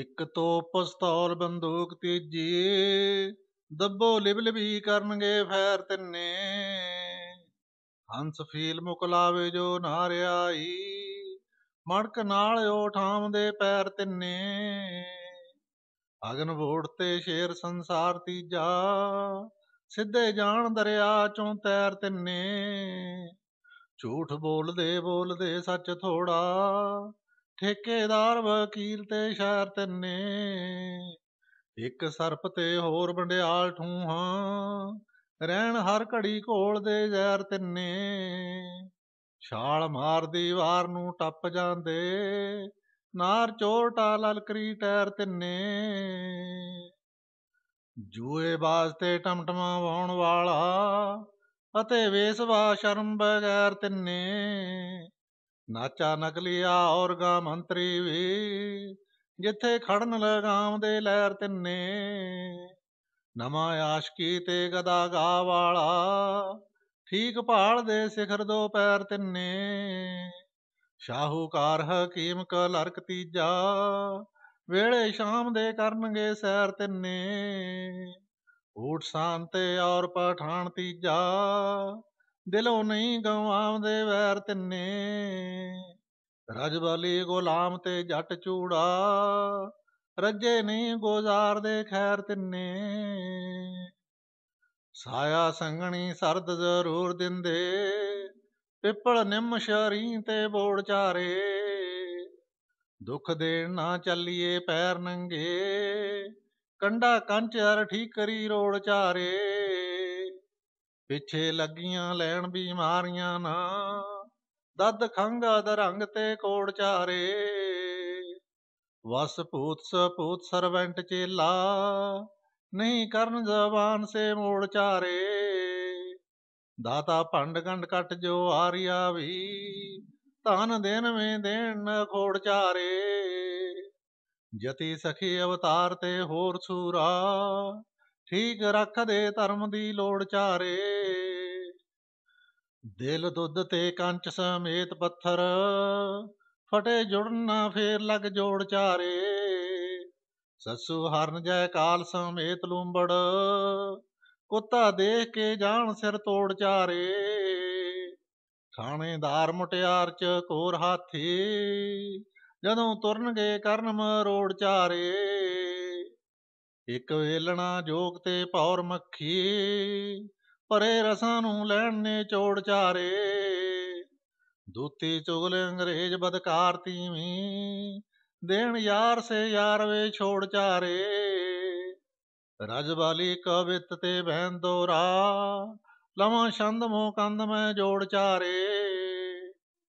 ਇੱਕ ਤੋਪ ਪਸਤੌਲ ਬੰਦੂਕ ਤੀਜੀ ਦੱਬੋ ਲਿਬੀ ਕਰਨਗੇ ਫੈਰ ਤਿੰਨੇ ਹੰਸ ਫੀਲ ਮੁਕਲਾਵੇ ਜੋ ਨਾਰਿਆਈ ਮੜਕ ਨਾਲ ਦੇ ਪੈਰ ਤਿੰਨੇ ਅਗਨ ਵੋੜ ਤੇ ਸ਼ੇਰ ਸੰਸਾਰ ਤੀਜਾ ਸਿੱਧੇ ਜਾਣ ਦਰਿਆ ਚੋਂ ਤੈਰ ਤਿੰਨੇ ਝੂਠ ਬੋਲਦੇ ਬੋਲਦੇ ਸੱਚ ਥੋੜਾ ਠੇਕੇਦਾਰ ਵਕੀਲ ਤੇ ਸ਼ਾਇਰ ਤੰਨੇ ਇੱਕ ਸਰਪ ਤੇ ਹੋਰ ਬੰਡਿਆਲ ਠੂਹਾਂ ਰਹਿਣ ਹਰ ਘੜੀ ਕੋਲ ਦੇ ਜ਼ਹਿਰ ਤੰਨੇ ਛਾਲ ਮਾਰਦੀ ਵਾਰ ਨੂੰ ਟੱਪ ਜਾਂਦੇ ਨਾਰ ਚੋਟਾ ਲਲਕਰੀ ਟੈਰ ਤਿੰਨੇ ਜੂਏ ਤੇ ਟਮਟਮਾ ਵਾਉਣ ਵਾਲਾ ਅਤੇ ਵੇਸਵਾ ਸ਼ਰਮ ਬਗੈਰ ਤਿੰਨੇ ਨਾਚਾ ਨਕਲੀਆ ਔਰ ਗਾ ਮੰਤਰੀ ਵੀ ਜਿੱਥੇ ਖੜਨ ਲਗਾਉਂ ਦੇ ਲਹਿਰ ਤਿੰਨੇ ਨਮਾ ਆਸ਼ਕੀ ਤੇ ਗਦਾ ਗਾ ਵਾਲਾ ਠੀਕ ਭਾਲ ਦੇ ਸਿਖਰ ਦੋ ਪੈਰ ਤਿੰਨੇ ਸ਼ਾਹੂਕਾਰ ਹਕੀਮ ਕਲਰਕ ਤੀਜਾ ਵੇਲੇ ਸ਼ਾਮ ਦੇ ਕਰਨਗੇ ਸੈਰ ਤਿੰਨੇ ਊਠ ਸਾਂਤੇ ਔਰ ਪਠਾਨ ਤੀਜਾ ਦਿਲੋਂ ਨਹੀਂ ਗਵਾਉਂਦੇ ਵੈਰ ਤਿੰਨੇ ਰਜਵਾਲੀ ਗੁਲਾਮ ਤੇ ਜੱਟ ਚੂੜਾ ਰੱਜੇ ਨਹੀਂ ਗੁਜ਼ਾਰਦੇ ਖੈਰ ਤਿੰਨੇ ਸਾਇਆ ਸੰਗਣੀ ਸਰਦ ਜ਼ਰੂਰ ਦਿੰਦੇ ਪਿੱਪਲ ਨਿੰਮ ਸ਼ਰੀ ਤੇ ਬੋੜ ਚਾਰੇ ਦੁੱਖ ਦੇਣ ਨਾ ਚੱਲੀਏ ਪੈਰ ਨੰਗੇ ਕੰਡਾ ਕੰਚ ਅਰ ਠੀਕਰੀ ਰੋੜ ਚਾਰੇ ਪਿੱਛੇ ਲੱਗੀਆਂ ਲੈਣ ਬਿਮਾਰੀਆਂ ਨਾ ਦਦ ਖੰਗਾ ਦਰੰਗ ਤੇ ਕੋੜ ਚਾਰੇ ਵਸ ਭੂਤ ਸਪੂਤ ਸਰਵੈਂਟ ਚੇਲਾ ਨਹੀਂ ਕਰਨ ਜ਼ਬਾਨ ਸੇ ਮੋੜ ਚਾਰੇ ਦਾਤਾ ਪੰਡ ਗੰਡ ਕੱਟ ਜੋ ਆਰੀਆ ਵੀ ਧਨ ਦੇਨ ਮੇ ਦੇਣ ਖੋੜ ਚਾਰੇ ਜਤੀ ਸਖੀ ਅਵਤਾਰ ਤੇ ਹੋਰ ਸੂਰਾ ਠੀਕ ਰੱਖਦੇ ਧਰਮ ਦੀ ਲੋੜ ਚਾਰੇ ਦਿਲ ਦੁੱਧ ਤੇ ਕੰਚ ਸਮੇਤ ਪੱਥਰ ਫਟੇ ਜੁੜਨਾ ਫੇਰ ਲੱਗ ਜੋੜ ਚਾਰੇ ਸਸੂ ਹਰਨ ਜੈ ਕਾਲ ਸਮੇਤ ਲੂੰਬੜ ਕੁੱਤਾ ਦੇਖ ਕੇ ਜਾਣ ਸਿਰ ਤੋੜ ਚਾਰੇ ਥਾਣੇਦਾਰ ਮੁਟਿਆਰ ਚ ਕੋਰ ਹਾਥੀ ਜਦੋਂ ਤੁਰਨਗੇ ਕਰਨ ਰੋੜ ਚਾਰੇ ਇਕ ਵੇਲਣਾ ਜੋਗ ਤੇ ਪੌਰ ਮੱਖੀ ਪਰੇ ਰਸਾਂ ਨੂੰ ਲੈਣ ਨੇ ਚੋੜ ਚਾਰੇ ਦੂਤੀ ਚੁਗਲ ਅੰਗਰੇਜ਼ ਬਦਕਾਰ ਤੀਵੀ ਦੇਣ ਯਾਰ ਸੇ ਯਾਰ ਵੇ ਛੋੜ ਚਾਰੇ ਰਜਵਾਲੀ ਕਵਿਤ ਤੇ ਬਹਿਨ ਦੋਰਾ ਲਵਾਂ ਛੰਦ ਮੋ ਕੰਦ ਮੈਂ ਜੋੜ ਚਾਰੇ